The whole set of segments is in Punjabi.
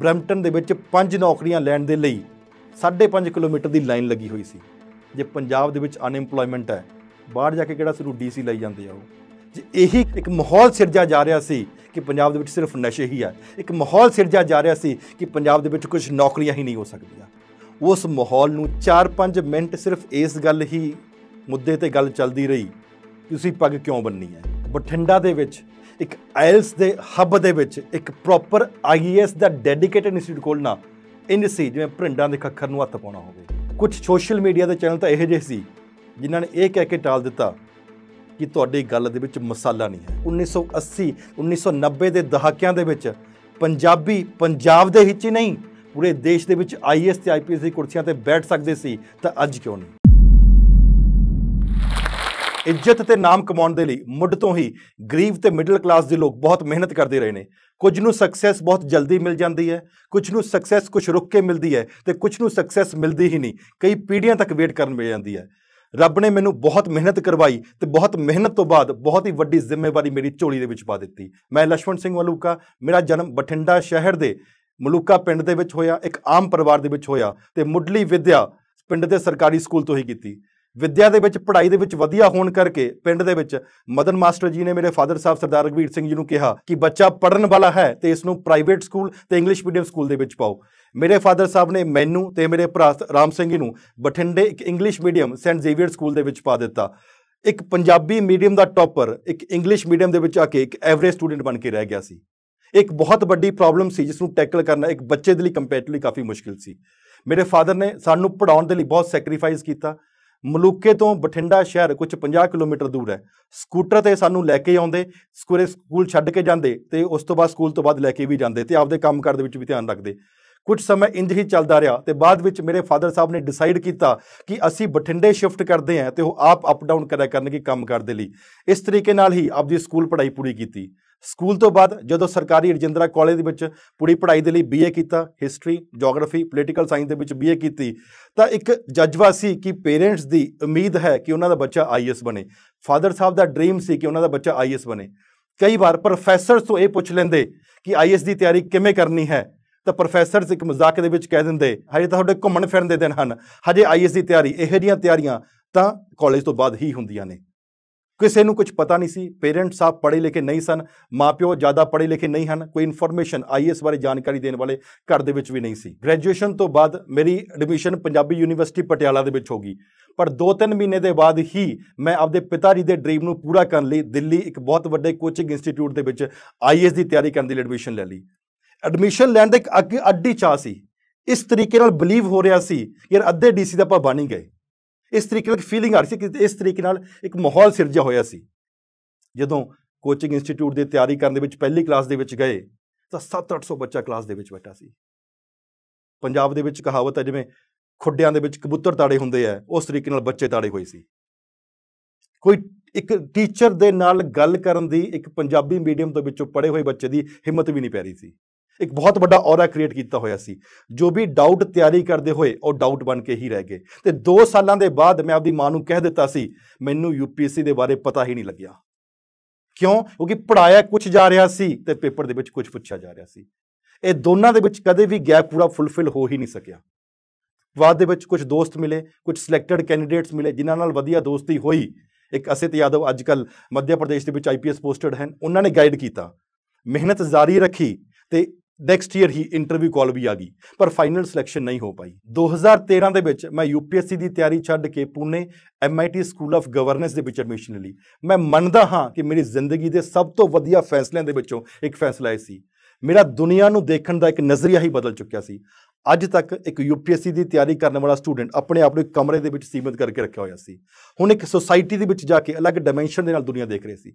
ਬ੍ਰੈਂਪਟਨ ਦੇ ਵਿੱਚ ਪੰਜ ਨੌਕਰੀਆਂ ਲੈਣ ਦੇ ਲਈ 5.5 ਕਿਲੋਮੀਟਰ ਦੀ ਲਾਈਨ ਲੱਗੀ ਹੋਈ ਸੀ ਜੇ ਪੰਜਾਬ ਦੇ ਵਿੱਚ ਅਨਐਮਪਲੋਇਮੈਂਟ ਹੈ ਬਾਹਰ ਜਾ ਕੇ ਕਿਹੜਾ ਸਿਰੂ ਡੀਸੀ ਲਈ ਜਾਂਦੇ ਆ ਉਹ ਜੇ ਇਹੀ ਇੱਕ ਮਾਹੌਲ ਸਿਰਜਿਆ ਜਾ ਰਿਹਾ ਸੀ ਕਿ ਪੰਜਾਬ ਦੇ ਵਿੱਚ ਸਿਰਫ ਨਸ਼ੇ ਹੀ ਆ ਇੱਕ ਮਾਹੌਲ ਸਿਰਜਿਆ ਜਾ ਰਿਹਾ ਸੀ ਕਿ ਪੰਜਾਬ ਦੇ ਵਿੱਚ ਕੁਝ ਨੌਕਰੀਆਂ ਹੀ ਨਹੀਂ ਹੋ ਸਕਦੀਆਂ ਉਸ ਮਾਹੌਲ ਨੂੰ 4-5 ਮਿੰਟ ਸਿਰਫ ਇਸ ਗੱਲ ਹੀ ਮੁੱਦੇ ਤੇ ਗੱਲ ਚੱਲਦੀ ਰਹੀ ਤੁਸੀਂ ਪੱਗ ਕਿਉਂ ਬੰਨੀ ਹੈ ਬਠਿੰਡਾ ਦੇ ਵਿੱਚ ਇੱਕ ਆਇਲਸ ਦੇ ਹੱਬ ਦੇ ਵਿੱਚ ਇੱਕ ਪ੍ਰੋਪਰ ਆਈਐਸ e ਦਾ ਡੈਡੀਕੇਟਡ ਕੋਲ ਨਾ ਇਨ ਸੀ ਜਿਵੇਂ ਪ੍ਰਿੰਡਾਂ ਦੇ ਖੱਖਰ ਨੂੰ ਹੱਥ ਪਾਉਣਾ ਹੋਵੇ ਕੁਝ ਸੋਸ਼ਲ ਮੀਡੀਆ ਦੇ ਚੈਨਲ ਤਾਂ ਇਹੋ ਜਿਹੇ ਸੀ ਜਿਨ੍ਹਾਂ ਨੇ ਇਹ ਕਹਿ ਕੇ ਟਾਲ ਦਿੱਤਾ ਕਿ ਤੁਹਾਡੀ ਗੱਲ ਦੇ ਵਿੱਚ ਮਸਾਲਾ ਨਹੀਂ ਹੈ 1980 1990 ਦੇ ਦਹਾਕਿਆਂ ਦੇ ਵਿੱਚ ਪੰਜਾਬੀ ਪੰਜਾਬ ਦੇ ਵਿੱਚ ਹੀ ਨਹੀਂ ਪੂਰੇ ਦੇਸ਼ ਦੇ ਵਿੱਚ ਆਈਐਸ e ਤੇ ਆਈਪੀਐਸ ਦੀ ਕੁਰਸੀਆਂ ਤੇ ਬੈਠ ਸਕਦੇ ਸੀ ਤਾਂ ਅੱਜ ਕਿਉਂ ਨਹੀਂ ਇੱਜ਼ਤ ਤੇ ਨਾਮ ਕਮਾਉਣ ਦੇ ਲਈ ਮੁੱਢ ਤੋਂ ਹੀ ਗਰੀਬ ਤੇ ਮਿਡਲ ਕਲਾਸ ਦੇ ਲੋਕ ਬਹੁਤ ਮਿਹਨਤ ਕਰਦੇ ਰਹੇ ਨੇ ਕੁਝ ਨੂੰ ਸਕਸੈਸ ਬਹੁਤ ਜਲਦੀ ਮਿਲ ਜਾਂਦੀ ਹੈ ਕੁਝ ਨੂੰ ਸਕਸੈਸ ਕੁਝ ਰੁੱਕ ਕੇ ਮਿਲਦੀ ਹੈ ਤੇ ਕੁਝ ਨੂੰ ਸਕਸੈਸ ਮਿਲਦੀ ਹੀ ਨਹੀਂ ਕਈ ਪੀੜ੍ਹੀਆਂ ਤੱਕ ਵੇਟ ਕਰਨ ਮਿਲ ਜਾਂਦੀ ਹੈ ਰੱਬ ਨੇ ਮੈਨੂੰ ਬਹੁਤ ਮਿਹਨਤ ਕਰਵਾਈ ਤੇ ਬਹੁਤ ਮਿਹਨਤ ਤੋਂ ਬਾਅਦ ਬਹੁਤ ਹੀ ਵੱਡੀ ਜ਼ਿੰਮੇਵਾਰੀ ਮੇਰੀ ਝੋਲੀ ਦੇ ਵਿੱਚ ਪਾ ਦਿੱਤੀ ਮੈਂ ਲਸ਼ਵੰਤ ਸਿੰਘ ਮਲੂਕਾ ਮੇਰਾ ਜਨਮ ਬਠਿੰਡਾ ਸ਼ਹਿਰ ਦੇ ਮਲੂਕਾ ਪਿੰਡ ਦੇ ਵਿੱਚ ਹੋਇਆ ਇੱਕ ਆਮ ਪਰਿਵਾਰ ਦੇ ਵਿੱਚ ਹੋਇਆ ਤੇ ਮੁੱਢਲੀ ਵਿੱਦਿਆ ਪਿੰਡ ਦੇ ਸਰਕਾਰੀ ਸਕੂਲ ਤੋਂ ਹੀ ਕੀਤੀ ਵਿੱਦਿਆ ਦੇ ਵਿੱਚ ਪੜ੍ਹਾਈ ਦੇ ਵਿੱਚ ਵਧੀਆ ਹੋਣ ਕਰਕੇ ਪਿੰਡ ਦੇ ਵਿੱਚ ਮਦਨ ਮਾਸਟਰ ਜੀ ਨੇ ਮੇਰੇ ਫਾਦਰ ਸਾਹਿਬ ਸਰਦਾਰ ਰਗਵੀਰ ਸਿੰਘ ਜੀ ਨੂੰ ਕਿਹਾ ਕਿ ਬੱਚਾ ਪੜਨ ਵਾਲਾ ਹੈ ਤੇ ਇਸ ਨੂੰ ਪ੍ਰਾਈਵੇਟ ਸਕੂਲ ਤੇ ਇੰਗਲਿਸ਼ ਮੀਡੀਅਮ ਸਕੂਲ ਦੇ ਵਿੱਚ ਪਾਓ ਮੇਰੇ ਫਾਦਰ ਸਾਹਿਬ ਨੇ ਮੈਨੂੰ ਤੇ ਮੇਰੇ ਭਰਾ ਰਾਮ ਸਿੰਘ ਜੀ ਨੂੰ ਬਠਿੰਡੇ ਇੱਕ English medium Saint Xavier school ਦੇ ਵਿੱਚ ਪਾ ਦਿੱਤਾ ਇੱਕ ਪੰਜਾਬੀ ਮੀਡੀਅਮ ਦਾ ਟੌਪਰ ਇੱਕ ਇੰਗਲਿਸ਼ ਮੀਡੀਅਮ ਦੇ ਵਿੱਚ ਆ ਕੇ ਇੱਕ ਐਵਰੇਜ ਸਟੂਡੈਂਟ ਬਣ ਕੇ ਰਹਿ ਗਿਆ ਸੀ ਇੱਕ ਬਹੁਤ ਵੱਡੀ ਪ੍ਰੋਬਲਮ ਸੀ ਜਿਸ ਨੂੰ ਟੈਕਲ ਕਰਨਾ ਇੱਕ ਬੱਚੇ ਦੇ ਲਈ ਕੰਪੈਰੀਟਿਵਲੀ ਕਾਫੀ ਮੁਸ਼ਕਿਲ ਸੀ ਮੇਰੇ ਫਾਦਰ ਨੇ ਸਾਨੂੰ ਪੜਾਉਣ ਦੇ ਲਈ ਬਹੁਤ ਸੈਕਰੀਫਾਈਸ ਕੀਤਾ ਮਲੂਕੇ ਤੋਂ ਬਠਿੰਡਾ ਸ਼ਹਿਰ ਕੁਝ 50 ਕਿਲੋਮੀਟਰ ਦੂਰ ਹੈ ਸਕੂਟਰ ਤੇ ਸਾਨੂੰ ਲੈ ਕੇ ਆਉਂਦੇ ਸਕੂਰੇ ਸਕੂਲ ਛੱਡ ਕੇ ਜਾਂਦੇ ਤੇ ਉਸ ਤੋਂ ਬਾਅਦ ਸਕੂਲ ਤੋਂ ਬਾਅਦ ਲੈ ਕੇ ਵੀ ਜਾਂਦੇ ਤੇ ਆਪਦੇ ਕੰਮ ਕਰਦੇ ਵਿੱਚ ਵੀ ਧਿਆਨ ਰੱਖਦੇ ਕੁਝ ਸਮਾਂ ਇੰਜ ਹੀ ਚੱਲਦਾ ਰਿਹਾ ਤੇ ਬਾਅਦ ਵਿੱਚ ਮੇਰੇ ਫਾਦਰ ਸਾਹਿਬ ਨੇ ਡਿਸਾਈਡ ਕੀਤਾ ਕਿ ਅਸੀਂ ਬਠਿੰਡੇ ਸ਼ਿਫਟ ਕਰਦੇ ਹਾਂ ਤੇ ਉਹ ਆਪ ਅਪ ਡਾਊਨ ਕਰਿਆ ਕਰਨਗੇ ਕੰਮ ਕਰਦੇ ਲਈ ਇਸ ਤਰੀਕੇ ਨਾਲ ਹੀ ਆਪਦੀ ਸਕੂਲ ਪੜ੍ਹਾਈ ਪੂਰੀ ਕੀਤੀ ਸਕੂਲ ਤੋਂ ਬਾਅਦ ਜਦੋਂ ਸਰਕਾਰੀ ਰਜਿੰਦਰਾ ਕਾਲਜ ਦੇ ਵਿੱਚ ਪੂਰੀ ਪੜ੍ਹਾਈ ਦੇ ਲਈ ਬੀਏ ਕੀਤਾ ਹਿਸਟਰੀ ਜੀਓਗ੍ਰਾਫੀ ਪੋਲੀਟੀਕਲ ਸਾਇੰਸ ਦੇ ਵਿੱਚ ਬੀਏ ਕੀਤੀ ਤਾਂ ਇੱਕ ਜਜ਼ਬਾ ਸੀ ਕਿ ਪੇਰੈਂਟਸ ਦੀ ਉਮੀਦ ਹੈ ਕਿ ਉਹਨਾਂ ਦਾ ਬੱਚਾ ਆਈਐਸ ਬਣੇ ਫਾਦਰ ਸਾਹਿਬ ਦਾ ਡ੍ਰੀਮ ਸੀ ਕਿ ਉਹਨਾਂ ਦਾ ਬੱਚਾ ਆਈਐਸ ਬਣੇ ਕਈ ਵਾਰ ਪ੍ਰੋਫੈਸਰਸ ਤੋਂ ਇਹ ਪੁੱਛ ਲੈਂਦੇ ਕਿ ਆਈਐਸ ਦੀ ਤਿਆਰੀ ਕਿਵੇਂ ਕਰਨੀ ਹੈ ਤਾਂ ਪ੍ਰੋਫੈਸਰਸ ਇੱਕ ਮਜ਼ਾਕ ਦੇ ਵਿੱਚ ਕਹਿ ਦਿੰਦੇ ਹਜੇ ਤਾਂ ਤੁਹਾਡੇ ਘੁੰਮਣ ਫਿਰਨ ਦੇ ਦਿਨ ਹਨ ਹਜੇ ਆਈਐਸ ਦੀ ਤਿਆਰੀ ਇਹੋ ਜੀਆਂ ਤਿਆਰੀਆਂ ਤਾਂ ਕਾਲਜ ਤੋਂ ਬਾਅਦ ਹੀ ਹੁੰਦੀਆਂ ਨੇ ਕਿਸੇ ਨੂੰ ਕੁਝ ਪਤਾ ਨਹੀਂ ਸੀ ਪੇਰੈਂਟਸ ਆਪ ਪੜ੍ਹੇ ਲਿਖੇ ਨਹੀਂ ਸਨ ਮਾਪਿਓ ਜ਼ਿਆਦਾ ਪੜ੍ਹੇ ਲਿਖੇ ਨਹੀਂ ਹਨ ਕੋਈ ਇਨਫੋਰਮੇਸ਼ਨ ਆਈਐਸ ਬਾਰੇ ਜਾਣਕਾਰੀ ਦੇਣ ਵਾਲੇ ਘਰ ਦੇ ਵਿੱਚ ਵੀ ਨਹੀਂ ਸੀ ਗ੍ਰੈਜੂਏਸ਼ਨ ਤੋਂ ਬਾਅਦ ਮੇਰੀ ਐਡਮਿਸ਼ਨ ਪੰਜਾਬੀ ਯੂਨੀਵਰਸਿਟੀ ਪਟਿਆਲਾ ਦੇ ਵਿੱਚ ਹੋ ਗਈ ਪਰ 2-3 ਮਹੀਨੇ ਦੇ ਬਾਅਦ ਹੀ ਮੈਂ ਆਪਦੇ ਪਿਤਾ ਜੀ ਦੇ ਡ੍ਰੀਮ ਨੂੰ ਪੂਰਾ ਕਰਨ ਲਈ ਦਿੱਲੀ ਇੱਕ ਬਹੁਤ ਵੱਡੇ ਕੋਚਿੰਗ ਇੰਸਟੀਚਿਊਟ ਦੇ ਵਿੱਚ ਆਈਐਸ ਦੀ ਤਿਆਰੀ ਕਰਨ ਦੀ ਐਡਮਿਸ਼ਨ ਲੈ ਲਈ ਐਡਮਿਸ਼ਨ ਲੈਣ ਦੇ ਇੱਕ ਅੱਡੀ ਚਾਹ ਸੀ ਇਸ ਤਰੀਕੇ ਨਾਲ ਬਲੀਵ ਹੋ ਰਿਹਾ ਸੀ ਯਾਰ ਅੱਧੇ ਡੀਸੀ ਦਾ ਆਪਾਂ ਬਣ ਹੀ ਗਏ ਇਸ ਤਰੀਕੇ ਨਾਲ ਫੀਲਿੰਗ ਆ ਰਹੀ ਸੀ ਕਿ ਇਸ ਤਰੀਕੇ ਨਾਲ ਇੱਕ ਮਾਹੌਲ ਸਿਰਜਿਆ ਹੋਇਆ ਸੀ ਜਦੋਂ ਕੋਚਿੰਗ ਇੰਸਟੀਚਿਊਟ ਦੀ ਤਿਆਰੀ ਕਰਨ ਦੇ ਵਿੱਚ ਪਹਿਲੀ ਕਲਾਸ ਦੇ ਵਿੱਚ ਗਏ ਤਾਂ 7-800 ਬੱਚਾ ਕਲਾਸ ਦੇ ਵਿੱਚ ਬੈਠਾ ਸੀ ਪੰਜਾਬ ਦੇ ਵਿੱਚ ਕਹਾਵਤ ਹੈ ਜਿਵੇਂ ਖੁੱਡਿਆਂ ਦੇ ਵਿੱਚ ਕਬੂਤਰ ਤਾੜੇ ਹੁੰਦੇ ਆ ਉਸ ਤਰੀਕੇ ਨਾਲ ਬੱਚੇ ਤਾੜੇ ਹੋਏ ਸੀ ਕੋਈ ਇੱਕ ਟੀਚਰ ਦੇ ਨਾਲ ਗੱਲ ਕਰਨ ਦੀ ਇੱਕ ਪੰਜਾਬੀ ਮੀਡੀਅਮ ਤੋਂ ਵਿੱਚੋਂ ਪੜੇ ਹੋਏ ਬੱਚੇ ਦੀ ਹਿੰਮਤ ਵੀ ਨਹੀਂ ਪੈ ਰਹੀ ਸੀ ਇੱਕ ਬਹੁਤ ਵੱਡਾ ਔਰਾ ਕ੍ਰੀਏਟ ਕੀਤਾ ਹੋਇਆ ਸੀ ਜੋ ਵੀ ਡਾਊਟ ਤਿਆਰੀ ਕਰਦੇ ਹੋਏ ਉਹ ਡਾਊਟ ਬਣ ਕੇ ਹੀ ਰਹਿ ਗਏ ਤੇ 2 ਸਾਲਾਂ ਦੇ ਬਾਅਦ ਮੈਂ ਆਪਦੀ ਮਾਂ ਨੂੰ ਕਹਿ ਦਿੱਤਾ ਸੀ ਮੈਨੂੰ ਯੂਪੀਐਸਸੀ ਦੇ ਬਾਰੇ ਪਤਾ ਹੀ ਨਹੀਂ ਲੱਗਿਆ ਕਿਉਂ ਕਿਉਂਕਿ ਪੜਾਇਆ ਕੁਝ ਜਾ ਰਿਹਾ ਸੀ ਤੇ ਪੇਪਰ ਦੇ ਵਿੱਚ ਕੁਝ ਪੁੱਛਿਆ ਜਾ ਰਿਹਾ ਸੀ ਇਹ ਦੋਨਾਂ ਦੇ ਵਿੱਚ ਕਦੇ ਵੀ ਗੈਪ ਪੂਰਾ ਫੁੱਲਫਿਲ ਹੋ ਹੀ ਨਹੀਂ ਸਕਿਆ ਬਾਅਦ ਦੇ ਵਿੱਚ ਕੁਝ ਦੋਸਤ ਮਿਲੇ ਕੁਝ ਸਿਲੈਕਟਡ ਕੈਂਡੀਡੇਟਸ ਮਿਲੇ ਜਿਨ੍ਹਾਂ ਨਾਲ ਵਧੀਆ ਦੋਸਤੀ ਹੋਈ ਇੱਕ ਅਸਿਤ ਯਾਦਵ ਅੱਜਕੱਲ ਮੱਧ ਪ੍ਰਦੇਸ਼ ਦੇ ਵਿੱਚ ਆਈਪੀਐਸ ਪੋਸਟਡ ਹਨ ਉਹਨਾਂ ਨੇ ਗਾਈਡ ਕੀਤਾ ਮਿਹਨਤ ਜਾਰੀ ਰੱਖੀ ਤੇ ਨੈਕਸਟ ਈਅਰ ਹੀ ਇੰਟਰਵਿਊ ਕਾਲ ਵੀ ਆ ਗਈ ਪਰ ਫਾਈਨਲ ਸਿਲੈਕਸ਼ਨ ਨਹੀਂ ਹੋ ਪਾਈ 2013 ਦੇ ਵਿੱਚ ਮੈਂ ਯੂਪੀਐਸਸੀ ਦੀ ਤਿਆਰੀ ਛੱਡ ਕੇ Pune MIT school of governance ਦੇ ਵਿੱਚ ਐਡਮਿਸ਼ਨ ਲਈ ਮੈਂ ਮੰਨਦਾ ਹਾਂ ਕਿ ਮੇਰੀ ਜ਼ਿੰਦਗੀ ਦੇ ਸਭ ਤੋਂ ਵਧੀਆ ਫੈਸਲਿਆਂ ਦੇ ਵਿੱਚੋਂ ਇੱਕ ਫੈਸਲਾ ਇਹ ਸੀ ਮੇਰਾ ਦੁਨੀਆ ਨੂੰ ਦੇਖਣ ਦਾ ਇੱਕ ਨਜ਼ਰੀਆ ਹੀ ਬਦਲ ਚੁੱਕਿਆ ਸੀ ਅੱਜ ਤੱਕ ਇੱਕ ਯੂਪੀਐਸਸੀ ਦੀ ਤਿਆਰੀ ਕਰਨ ਵਾਲਾ ਸਟੂਡੈਂਟ ਆਪਣੇ ਆਪ ਨੂੰ ਇੱਕ ਕਮਰੇ ਦੇ ਵਿੱਚ ਸੀਮਿਤ ਕਰਕੇ ਰੱਖਿਆ ਹੋਇਆ ਸੀ ਹੁਣ ਇੱਕ ਸੋਸਾਇਟੀ ਦੇ ਵਿੱਚ ਜਾ ਕੇ ਅਲੱਗ ਡਾਈਮੈਂਸ਼ਨ ਦੇ ਨਾਲ ਦੁਨੀਆ ਦੇਖ ਰਹੀ ਸੀ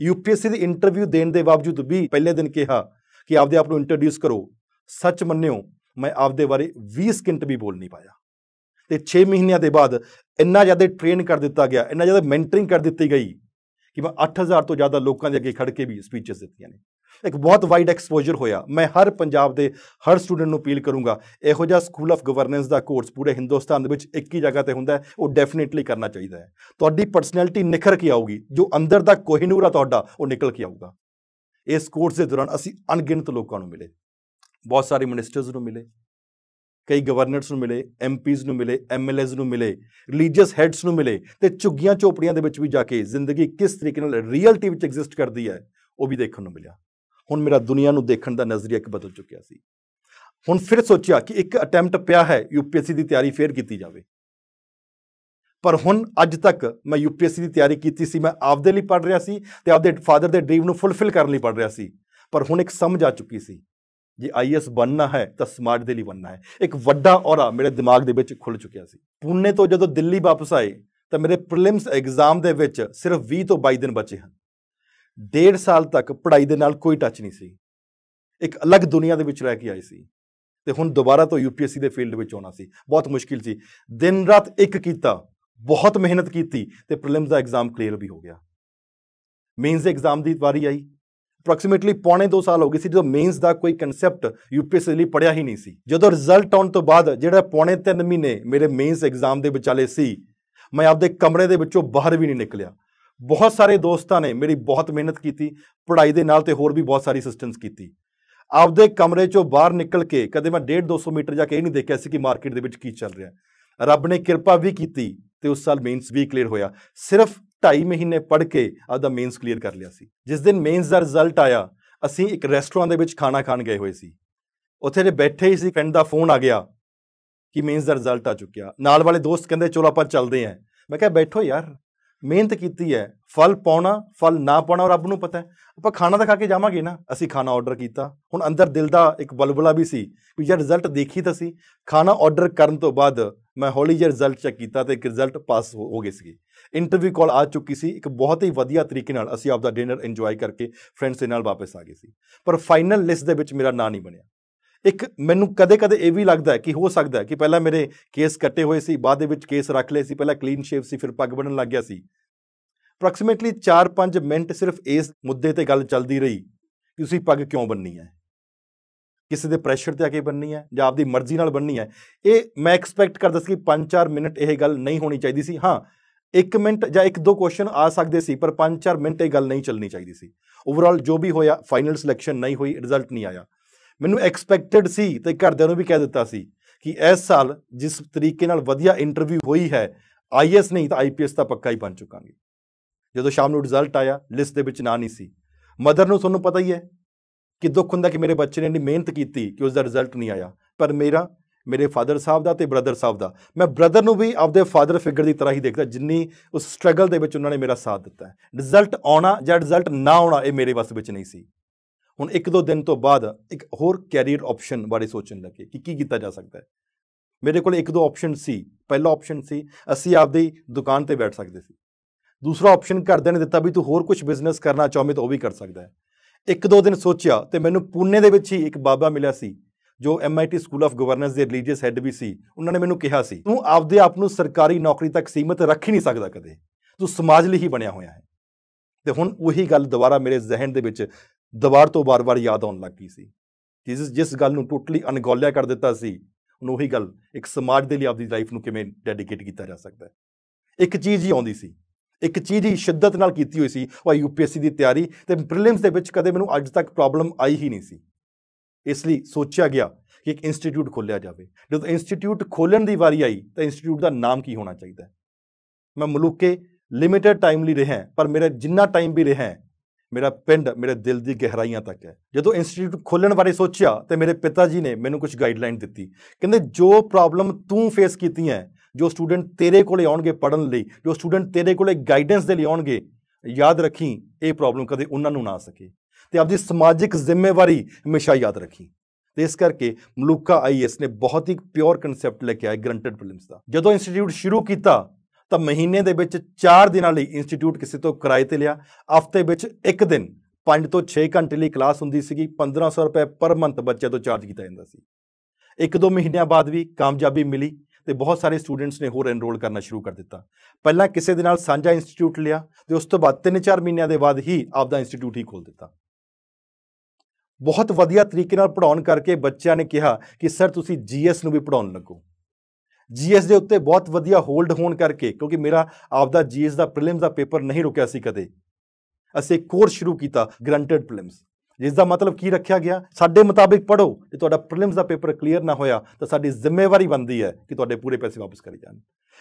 ਯੂਪੀਐਸਸੀ ਦੇ ਇੰਟਰਵਿਊ ਦੇਣ ਦੇ ਬਾਵਜੂਦ ਵੀ ਪਹਿਲੇ ਦਿਨ ਕਿਹਾ ਕਿ ਆਪਦੇ ਆਪ ਨੂੰ ਇੰਟਰੋਡਿਊਸ ਕਰੋ ਸੱਚ ਮੰਨਿਓ ਮੈਂ ਆਪਦੇ ਬਾਰੇ 20 ਸਕਿੰਟ ਵੀ ਬੋਲ ਨਹੀਂ ਪਾਇਆ ਤੇ 6 ਮਹੀਨਿਆਂ ਦੇ ਬਾਅਦ ਇੰਨਾ ਜ਼ਿਆਦਾ ਟ੍ਰੇਨ ਕਰ ਦਿੱਤਾ ਗਿਆ ਇੰਨਾ ਜ਼ਿਆਦਾ ਮੈਂਟਰਿੰਗ ਕਰ ਦਿੱਤੀ ਗਈ ਕਿ ਮੈਂ 8000 ਤੋਂ ਜ਼ਿਆਦਾ ਲੋਕਾਂ ਦੇ ਅੱਗੇ ਖੜ ਕੇ ਵੀ ਸਪੀਚਸ ਦਿੱਤੀਆਂ ਨੇ ਇੱਕ ਬਹੁਤ ਵਾਈਡ ਐਕਸਪੋਜ਼ਰ ਹੋਇਆ ਮੈਂ ਹਰ ਪੰਜਾਬ ਦੇ ਹਰ ਸਟੂਡੈਂਟ ਨੂੰ ਅਪੀਲ ਕਰੂੰਗਾ ਇਹੋ ਜਿਹਾ ਸਕੂਲ ਆਫ ਗਵਰਨੈਂਸ ਦਾ ਕੋਰਸ ਪੂਰੇ ਹਿੰਦੁਸਤਾਨ ਦੇ ਵਿੱਚ ਇੱਕ ਹੀ ਜਗ੍ਹਾ ਤੇ ਹੁੰਦਾ ਉਹ ਡੈਫੀਨਿਟਲੀ ਕਰਨਾ ਚਾਹੀਦਾ ਹੈ ਤੁਹਾਡੀ ਪਰਸਨੈਲਿਟੀ ਨਿਖਰ ਕੇ ਆਊਗੀ ਜੋ ਅੰਦਰ ਦਾ ਕੋਹਿਨੂਰ ਆ ਤੁਹਾਡਾ ਉਹ ਨਿਕਲ ਕੇ ਆਊਗਾ ਇਸ ਕੋਰਸ ਦੇ ਦੌਰਾਨ ਅਸੀਂ ਅਣਗਿਣਤ ਲੋਕਾਂ ਨੂੰ ਮਿਲੇ ਬਹੁਤ ਸਾਰੇ ਮਿਨਿਸਟਰਸ ਨੂੰ ਮਿਲੇ ਕਈ ਗਵਰਨਰਸ ਨੂੰ ਮਿਲੇ ਐਮਪੀਜ਼ ਨੂੰ ਮਿਲੇ ਐਮਐਲਏਜ਼ ਨੂੰ ਮਿਲੇ ਰਿਲੀਜੀਅਸ ਹੈਡਸ ਨੂੰ ਮਿਲੇ ਤੇ ਚੁੱਗੀਆਂ ਚੋਪੜੀਆਂ ਦੇ ਵਿੱਚ ਵੀ ਜਾ ਕੇ ਜ਼ਿੰਦਗੀ ਕਿਸ ਤਰੀਕੇ ਨਾਲ ਰੀਅਲਟੀ ਵਿੱਚ ਐਗਜ਼ਿਸਟ ਕਰਦੀ ਹੈ ਉਹ ਵੀ ਦੇਖਣ ਨੂੰ ਮਿਲਿਆ ਹੁਣ ਮੇਰਾ ਦੁਨੀਆ ਨੂੰ ਦੇਖਣ ਦਾ ਨਜ਼ਰੀਆ ਇੱਕ ਬਦਲ ਚੁੱਕਿਆ ਸੀ ਹੁਣ ਫਿਰ ਸੋਚਿਆ ਕਿ ਇੱਕ ਅਟੈਂਪਟ ਪਿਆ ਹੈ ਯੂਪੀਐਸਸੀ ਦੀ ਤਿਆਰੀ ਫੇਰ ਕੀਤੀ ਜਾਵੇ ਪਰ ਹੁਣ ਅੱਜ ਤੱਕ ਮੈਂ ਯੂਪੀਐਸਸੀ ਦੀ ਤਿਆਰੀ ਕੀਤੀ ਸੀ ਮੈਂ ਆਪਦੇ ਲਈ ਪੜ ਰਿਹਾ ਸੀ ਤੇ ਆਪਦੇ ਫਾਦਰ ਦੇ ਡ੍ਰੀਮ ਨੂੰ ਫੁੱਲਫਿਲ ਕਰਨ ਲਈ ਪੜ ਰਿਹਾ ਸੀ ਪਰ ਹੁਣ ਇੱਕ ਸਮਝ ਆ ਚੁੱਕੀ ਸੀ ਜੇ ਆਈਐਸ ਬੰਨਣਾ ਹੈ ਤਾਂ ਸਮਾਰਟ ਦੇ ਲਈ ਬੰਨਣਾ ਹੈ ਇੱਕ ਵੱਡਾ ਔਰਾ ਮੇਰੇ ਦਿਮਾਗ ਦੇ ਵਿੱਚ ਖੁੱਲ ਚੁੱਕਿਆ ਸੀ ਪੂਨੇ ਤੋਂ ਜਦੋਂ ਦਿੱਲੀ ਵਾਪਸ ਆਏ ਤਾਂ ਮੇਰੇ ਪ੍ਰੀਲਿਮਸ ਐਗਜ਼ਾਮ ਦੇ ਵਿੱਚ ਸਿਰਫ 20 ਤੋਂ 22 ਦਿਨ ਬਚੇ ਹਨ ਡੇਢ ਸਾਲ ਤੱਕ ਪੜ੍ਹਾਈ ਦੇ ਨਾਲ ਕੋਈ ਟੱਚ ਨਹੀਂ ਸੀ ਇੱਕ ਅਲੱਗ ਦੁਨੀਆ ਦੇ ਵਿੱਚ ਰਹਿ ਕੇ ਆਏ ਸੀ ਤੇ ਹੁਣ ਦੁਬਾਰਾ ਤੋਂ ਯੂਪੀਐਸਸੀ ਦੇ ਫੀਲਡ ਵਿੱਚ ਆਉਣਾ ਸੀ ਬਹੁਤ ਮੁਸ਼ਕਿਲ ਸੀ ਦਿਨ ਰਾਤ ਇੱਕ ਕੀਤਾ ਬਹੁਤ ਮਿਹਨਤ ਕੀਤੀ ਤੇ ਪ੍ਰੀਲਿਮਸ ਦਾ ਐਗਜ਼ਾਮ ਕਲੀਅਰ ਵੀ ਹੋ ਗਿਆ ਮੇਨਸ ਦੇ ਐਗਜ਼ਾਮ ਦੀ ਵਾਰੀ ਆਈ ਅਪਰੋਕਸੀਮੇਟਲੀ ਪੌਣੇ 2 ਸਾਲ ਹੋ ਗਏ ਸੀ ਜਦੋਂ ਮੇਨਸ ਦਾ ਕੋਈ ਕਨਸੈਪਟ ਯੂਪੀਐਸਸੀ ਲਈ ਪੜਿਆ ਹੀ ਨਹੀਂ ਸੀ ਜਦੋਂ ਰਿਜ਼ਲਟ ਆਉਣ ਤੋਂ ਬਾਅਦ ਜਿਹੜਾ ਪੌਣੇ 3 ਮਹੀਨੇ ਮੇਰੇ ਮੇਨਸ ਐਗਜ਼ਾਮ ਦੇ ਵਿਚਾਲੇ ਸੀ ਮੈਂ ਆਪਦੇ ਕਮਰੇ ਦੇ ਵਿੱਚੋਂ ਬਾਹਰ ਵੀ ਨਹੀਂ ਨਿਕਲਿਆ ਬਹੁਤ ਸਾਰੇ ਦੋਸਤਾਂ ਨੇ ਮੇਰੀ ਬਹੁਤ ਮਿਹਨਤ ਕੀਤੀ ਪੜ੍ਹਾਈ ਦੇ ਨਾਲ ਤੇ ਹੋਰ ਵੀ ਬਹੁਤ ਸਾਰੀ ਅਸਿਸਟੈਂਸ ਕੀਤੀ ਆਪਦੇ ਕਮਰੇ ਚੋਂ ਬਾਹਰ ਨਿਕਲ ਕੇ ਕਦੇ ਮੈਂ 1.5 200 ਮੀਟਰ ਜਾ ਕੇ ਇਹ ਨਹੀਂ ਦੇਖਿਆ ਸੀ ਕਿ ਮਾਰਕੀਟ ਦੇ ਵਿੱਚ ਕੀ ਚੱਲ ਰਿਹਾ ਰੱਬ ਨੇ ਕਿਰਪਾ ਵੀ ਕੀਤੀ ਤੇ ਉਸ ਸਾਲ ਮੇਨਸ ਵੀ ਕਲੀਅਰ ਹੋਇਆ ਸਿਰਫ 2.5 ਮਹੀਨੇ ਪੜ੍ਹ ਕੇ ਆਪਦਾ ਮੇਨਸ ਕਲੀਅਰ ਕਰ ਲਿਆ ਸੀ ਜਿਸ ਦਿਨ ਮੇਨਸ ਦਾ ਰਿਜ਼ਲਟ ਆਇਆ ਅਸੀਂ ਇੱਕ ਰੈਸਟੋਰੈਂਟ ਦੇ ਵਿੱਚ ਖਾਣਾ ਖਾਣ ਗਏ ਹੋਏ ਸੀ ਉੱਥੇ ਜੇ ਬੈਠੇ ਹੀ ਸੀ ਫਰੈਂਡ ਦਾ ਫੋਨ ਆ ਗਿਆ ਕਿ ਮੇਨਸ ਦਾ ਰਿਜ਼ਲਟ ਆ ਚੁੱਕਿਆ ਨਾਲ ਵਾਲੇ ਦੋਸਤ ਕਹਿੰਦੇ ਚਲੋ ਆਪਾਂ ਚੱਲਦੇ ਆਂ ਮੈਂ ਕਿਹਾ ਬੈਠੋ ਯਾਰ ਮਿਹਨਤ ਕੀਤੀ ਹੈ ਫਲ ਪਾਉਣਾ ਫਲ ਨਾ ਪਾਉਣਾ ਰੱਬ ਨੂੰ ਪਤਾ ਹੈ ਆਪਾਂ ਖਾਣਾ ਤਾਂ ਖਾ ਕੇ ਜਾਵਾਂਗੇ ਨਾ ਅਸੀਂ ਖਾਣਾ ਆਰਡਰ ਕੀਤਾ ਹੁਣ ਅੰਦਰ ਦਿਲ ਦਾ ਇੱਕ ਬਲਬਲਾ ਵੀ ਸੀ ਕਿ ਜੇ ਰਿਜ਼ਲਟ ਦੇਖੀ ਤਾਂ ਸੀ ਖਾਣਾ ਆਰਡਰ ਕਰਨ ਤੋਂ ਬਾਅਦ ਮੈਂ ਹੌਲੀ ਜਿਹਾ ਰਿਜ਼ਲਟ ਚੈੱਕ ਕੀਤਾ ਤੇ ਇੱਕ ਰਿਜ਼ਲਟ ਪਾਸ ਹੋ ਗਏ ਸੀ ਇੰਟਰਵਿਊ ਕਾਲ ਆ ਚੁੱਕੀ ਸੀ ਇੱਕ ਬਹੁਤ ਹੀ ਵਧੀਆ ਤਰੀਕੇ ਨਾਲ ਅਸੀਂ ਆਪਦਾ ਡਿਨਰ ਇੰਜੋਏ ਕਰਕੇ ਫਰੈਂਡਸ ਦੇ ਨਾਲ ਵਾਪਸ ਆ ਗਏ ਸੀ ਪਰ ਫਾਈਨਲ ਲਿਸਟ ਦੇ ਵਿੱਚ ਮੇਰਾ ਨਾਂ ਨਹੀਂ ਬਣਿਆ ਇੱਕ ਮੈਨੂੰ ਕਦੇ-ਕਦੇ ਇਹ ਵੀ ਲੱਗਦਾ ਹੈ ਕਿ ਹੋ ਸਕਦਾ ਹੈ ਕਿ ਪਹਿਲਾਂ ਮੇਰੇ ਕੇਸ ਕੱਟੇ ਹੋਏ ਸੀ ਬਾਅਦ ਦੇ ਵਿੱਚ ਕੇਸ ਰੱਖ ਲਏ ਸੀ ਪਹਿਲਾਂ ਕਲੀਨ ਸ਼ੇਵ ਸੀ ਫਿਰ ਪੱਗ ਬਣਨ ਲੱਗ ਗਿਆ ਸੀ ਅਪਰੋਕਸੀਮੇਟਲੀ 4-5 ਮਿੰਟ ਸਿਰਫ ਇਸ ਮੁੱਦੇ ਤੇ ਗੱਲ ਚੱਲਦੀ ਰਹੀ ਕਿ ਤੁਸੀਂ ਪੱਗ ਕਿਉਂ ਬੰਨੀ ਹੈ ਕਿਸੇ ਦੇ ਪ੍ਰੈਸ਼ਰ ਤੇ ਆ ਕੇ ਬੰਨੀ ਹੈ ਜਾਂ ਆਪਦੀ ਮਰਜ਼ੀ ਨਾਲ ਬੰਨੀ ਹੈ ਇਹ ਮੈਂ ਐਕਸਪੈਕਟ ਕਰਦਾ ਸੀ ਕਿ 5-4 ਮਿੰਟ ਇਹ ਗੱਲ ਨਹੀਂ ਹੋਣੀ ਚਾਹੀਦੀ ਸੀ ਹਾਂ 1 ਮਿੰਟ ਜਾਂ ਇੱਕ ਦੋ ਕੁਐਸਚਨ ਆ ਸਕਦੇ ਸੀ ਪਰ 5-4 ਮਿੰਟ ਇਹ ਗੱਲ ਨਹੀਂ ਚੱਲਣੀ ਚਾਹੀਦੀ ਸੀ ਓਵਰਆਲ ਜੋ ਵੀ ਹੋਇਆ ਫਾਈਨਲ ਸਿਲੈਕਸ਼ਨ ਨਹੀਂ ਹੋਈ ਰਿਜ਼ਲਟ ਨਹੀਂ ਆਇਆ ਮੈਨੂੰ ਐਕਸਪੈਕਟਡ ਸੀ ਤੇ ਘਰਦਿਆਂ ਨੂੰ ਵੀ ਕਹਿ ਦਿੱਤਾ ਸੀ ਕਿ ਇਸ ਸਾਲ ਜਿਸ ਤਰੀਕੇ ਨਾਲ ਵਧੀਆ ਇੰਟਰਵਿਊ ਹੋਈ ਹੈ ਆਈਐਸ ਨਹੀਂ ਤਾਂ ਆਈਪੀਐਸ ਤਾਂ ਪੱਕਾ ਹੀ ਬਣ ਚੁੱਕਾਂਗੇ ਜਦੋਂ ਸ਼ਾਮ ਨੂੰ ਰਿਜ਼ਲਟ ਆਇਆ ਲਿਸਟ ਦੇ ਵਿੱਚ ਨਾਂ ਨਹੀਂ ਸੀ ਮਦਰ ਨੂੰ ਤੁਹਾਨੂੰ ਪਤਾ ਹੀ ਹੈ ਕਿ ਦੁੱਖ ਹੁੰਦਾ ਕਿ ਮੇਰੇ ਬੱਚੇ ਨੇ ਇੰਨੀ ਮਿਹਨਤ ਕੀਤੀ ਕਿ ਉਸ ਦਾ ਰਿਜ਼ਲਟ ਨਹੀਂ ਆਇਆ ਪਰ ਮੇਰਾ ਮੇਰੇ ਫਾਦਰ ਸਾਹਿਬ ਦਾ ਤੇ ਬ੍ਰਦਰ ਸਾਹਿਬ ਦਾ ਮੈਂ ਬ੍ਰਦਰ ਨੂੰ ਵੀ ਆਪਦੇ ਫਾਦਰ ਫਿਗਰ ਦੀ ਤਰ੍ਹਾਂ ਹੀ ਦੇਖਦਾ ਜਿੰਨੀ ਉਸ ਸਟਰਗਲ ਦੇ ਵਿੱਚ ਉਹਨਾਂ ਨੇ ਮੇਰਾ ਸਾਥ ਦਿੱਤਾ ਰਿਜ਼ਲਟ ਆਉਣਾ ਜਾਂ ਰਿਜ਼ਲਟ ਨਾ ਆਉਣਾ ਇਹ ਮੇਰੇ ਵੱਸ ਵਿੱਚ ਨਹੀਂ ਸੀ ਹੁਣ ਇੱਕ ਦੋ ਦਿਨ ਤੋਂ ਬਾਅਦ ਇੱਕ ਹੋਰ ਕੈਰੀਅਰ ਆਪਸ਼ਨ ਬਾਰੇ ਸੋਚਣ ਲੱਗੇ ਕਿ ਕੀ ਕੀਤਾ ਜਾ ਸਕਦਾ ਹੈ ਮੇਰੇ ਕੋਲ ਇੱਕ ਦੋ ਆਪਸ਼ਨ ਸੀ ਪਹਿਲਾ ਆਪਸ਼ਨ ਸੀ ਅਸੀਂ ਆਪਦੀ ਦੁਕਾਨ ਤੇ ਬੈਠ ਸਕਦੇ ਸੀ ਦੂਸਰਾ ਆਪਸ਼ਨ ਕਰਦੇ ਨੇ ਦਿੱਤਾ ਵੀ ਤੂੰ ਹੋਰ ਕੁਝ ਬਿਜ਼ਨਸ ਕਰਨਾ ਚਾਹਵੇਂ ਤਾਂ ਉਹ ਵੀ ਕਰ ਸਕਦਾ ਹੈ ਇੱਕ ਦੋ ਦਿਨ ਸੋਚਿਆ ਤੇ ਮੈਨੂੰ ਪੂਨੇ ਦੇ ਵਿੱਚ ਹੀ ਇੱਕ ਬਾਬਾ ਮਿਲਿਆ ਸੀ ਜੋ MIT ਸਕੂਲ ਆਫ ਗਵਰਨੈਂਸ ਦੇ ਰਿਲੀਜੀਅਸ ਹੈੱਡ ਵੀ ਸੀ ਉਹਨਾਂ ਨੇ ਮੈਨੂੰ ਕਿਹਾ ਸੀ ਤੂੰ ਆਪਦੇ ਆਪ ਨੂੰ ਸਰਕਾਰੀ ਨੌਕਰੀ ਤੱਕ ਸੀਮਤ ਰੱਖ ਹੀ ਨਹੀਂ ਸਕਦਾ ਕਦੇ ਤੂੰ ਸਮਾਜ ਲਈ ਹੀ ਬਣਿਆ ਹੋਇਆ ਹੈ ਤੇ ਹੁਣ ਉਹੀ ਗੱਲ ਦੁਬਾਰਾ ਮੇਰੇ ਜ਼ਿਹਨ ਦੇ ਵਿੱਚ ਦਵਾਰ ਤੋਂ ਬਾਰ-ਬਾਰ ਯਾਦ ਆਉਣ ਲੱਗ ਸੀ ਜਿਸ ਜਿਸ ਗੱਲ ਨੂੰ ਟੋਟਲੀ ਅਨਗੋਲਿਆ ਕਰ ਦਿੱਤਾ ਸੀ ਉਹਨੂੰ ਉਹੀ ਗੱਲ ਇੱਕ ਸਮਾਜ ਦੇ ਲਈ ਆਪਣੀ ਲਾਈਫ ਨੂੰ ਕਿਵੇਂ ਡੈਡੀਕੇਟ ਕੀਤਾ ਜਾ ਸਕਦਾ ਇੱਕ ਚੀਜ਼ ਹੀ ਆਉਂਦੀ ਸੀ ਇੱਕ ਚੀਜ਼ ਹੀ ਸ਼ਿੱਦਤ ਨਾਲ ਕੀਤੀ ਹੋਈ ਸੀ ਉਹ ਯੂਪੀਐਸਸੀ ਦੀ ਤਿਆਰੀ ਤੇ ਪ੍ਰੀਲਿਮਸ ਦੇ ਵਿੱਚ ਕਦੇ ਮੈਨੂੰ ਅੱਜ ਤੱਕ ਪ੍ਰੋਬਲਮ ਆਈ ਹੀ ਨਹੀਂ ਸੀ ਇਸ ਲਈ ਸੋਚਿਆ ਗਿਆ ਕਿ ਇੱਕ ਇੰਸਟੀਚਿਊਟ ਖੋਲਿਆ ਜਾਵੇ ਜਦੋਂ ਇੰਸਟੀਚਿਊਟ ਖੋਲਣ ਦੀ ਵਾਰੀ ਆਈ ਤਾਂ ਇੰਸਟੀਚਿਊਟ ਦਾ ਨਾਮ ਕੀ ਹੋਣਾ ਚਾਹੀਦਾ ਮੈਂ ਮਲੂਕੇ ਲਿਮਿਟਿਡ ਟਾਈਮ ਲਈ ਰਿਹਾ ਪਰ ਮੇਰਾ ਜਿੰਨਾ ਟਾਈਮ ਵੀ ਰਿਹਾ ਮੇਰਾ ਪਿੰਡ ਮੇਰੇ ਦਿਲ ਦੀ ਗਹਿਰਾਈਆਂ ਤੱਕ ਹੈ ਜਦੋਂ ਇੰਸਟੀਚਿਊਟ ਖੋਲਣ ਬਾਰੇ ਸੋਚਿਆ ਤੇ ਮੇਰੇ ਪਿਤਾ ਜੀ ਨੇ ਮੈਨੂੰ ਕੁਝ ਗਾਈਡਲਾਈਨ ਦਿੱਤੀ ਕਹਿੰਦੇ ਜੋ ਪ੍ਰੋਬਲਮ ਤੂੰ ਫੇਸ ਕੀਤੀ ਹੈ ਜੋ ਸਟੂਡੈਂਟ ਤੇਰੇ ਕੋਲੇ ਆਉਣਗੇ ਪੜਨ ਲਈ ਜੋ ਸਟੂਡੈਂਟ ਤੇਰੇ ਕੋਲੇ ਗਾਈਡੈਂਸ ਦੇ ਲਈ ਆਉਣਗੇ ਯਾਦ ਰੱਖੀ ਇਹ ਪ੍ਰੋਬਲਮ ਕਦੇ ਉਹਨਾਂ ਨੂੰ ਨਾ ਸਕੇ ਤੇ ਆਪਦੀ ਸਮਾਜਿਕ ਜ਼ਿੰਮੇਵਾਰੀ ਹਮੇਸ਼ਾ ਯਾਦ ਰੱਖੀ ਤੇ ਇਸ ਕਰਕੇ ਮਲੂਕਾ ਆਈਐਸ ਨੇ ਬਹੁਤ ਹੀ ਪਿਓਰ ਕਨਸੈਪਟ ਲੈ ਕੇ ਆਇਆ ਗਰੰਟਡ ਪ੍ਰੀਲਿਮਸ ਦਾ ਜਦੋਂ ਇੰਸਟੀਚਿਊਟ ਸ਼ੁਰੂ ਕੀਤਾ ਤਾਂ ਮਹੀਨੇ ਦੇ ਵਿੱਚ 4 ਦਿਨਾਂ ਲਈ ਇੰਸਟੀਚਿਊਟ ਕਿਸੇ ਤੋਂ ਕਿਰਾਏ ਤੇ ਲਿਆ ਹਫ਼ਤੇ ਵਿੱਚ ਇੱਕ ਦਿਨ 5 ਤੋਂ 6 ਘੰਟੇ ਲਈ ਕਲਾਸ ਹੁੰਦੀ ਸੀਗੀ 1500 ਰੁਪਏ ਪਰ ਮੰਥ ਬੱਚੇ ਤੋਂ ਚਾਰਜ ਕੀਤਾ ਜਾਂਦਾ ਸੀ ਇੱਕ ਦੋ ਮਹੀਨਿਆਂ ਬਾਅਦ ਵੀ ਕਾਮਯਾਬੀ ਮਿਲੀ ਤੇ ਬਹੁਤ ਸਾਰੇ ਸਟੂਡੈਂਟਸ ਨੇ ਹੋਰ ਐਨਰੋਲ ਕਰਨਾ ਸ਼ੁਰੂ ਕਰ ਦਿੱਤਾ ਪਹਿਲਾਂ ਕਿਸੇ ਦੇ ਨਾਲ ਸਾਂਝਾ ਇੰਸਟੀਚਿਊਟ ਲਿਆ ਤੇ ਉਸ ਤੋਂ ਬਾਅਦ 3-4 ਮਹੀਨਿਆਂ ਦੇ ਬਾਅਦ ਹੀ ਆਪਦਾ ਇੰਸਟੀਚਿਊਟ ਹੀ ਖੋਲ ਦਿੱਤਾ ਬਹੁਤ ਵਧੀਆ ਤਰੀਕੇ ਨਾਲ ਪੜਾਉਣ ਕਰਕੇ ਬੱਚਿਆਂ ਨੇ ਕਿਹਾ ਕਿ ਸਰ ਤੁਸੀਂ ਜੀਐਸ ਨੂੰ ਵੀ ਪੜਾਉਣ ਲੱਗੋ ਜੀਐਸ ਦੇ ਉੱਤੇ ਬਹੁਤ ਵਧੀਆ ਹੋਲਡ ਹੋਣ ਕਰਕੇ ਕਿਉਂਕਿ ਮੇਰਾ ਆਪਦਾ ਜੀਐਸ ਦਾ ਪ੍ਰੀਲਿਮਸ ਦਾ ਪੇਪਰ ਨਹੀਂ ਰੁਕਿਆ ਸੀ ਕਦੇ ਅਸੀਂ ਕੋਰਸ ਸ਼ੁਰੂ ਕੀਤਾ ਗਰੰਟਡ ਪ੍ਰੀਲਿਮਸ ਜਿਸ ਦਾ ਮਤਲਬ ਕੀ ਰੱਖਿਆ ਗਿਆ ਸਾਡੇ ਮੁਤਾਬਿਕ ਪੜੋ ਜੇ ਤੁਹਾਡਾ ਪ੍ਰੀਲਿਮਸ ਦਾ ਪੇਪਰ ਕਲੀਅਰ ਨਾ ਹੋਇਆ ਤਾਂ ਸਾਡੀ ਜ਼ਿੰਮੇਵਾਰੀ ਬਣਦੀ ਹੈ ਕਿ ਤੁਹਾਡੇ ਪੂਰੇ ਪੈਸੇ ਵਾਪਸ ਕਰੇ ਜਾਣ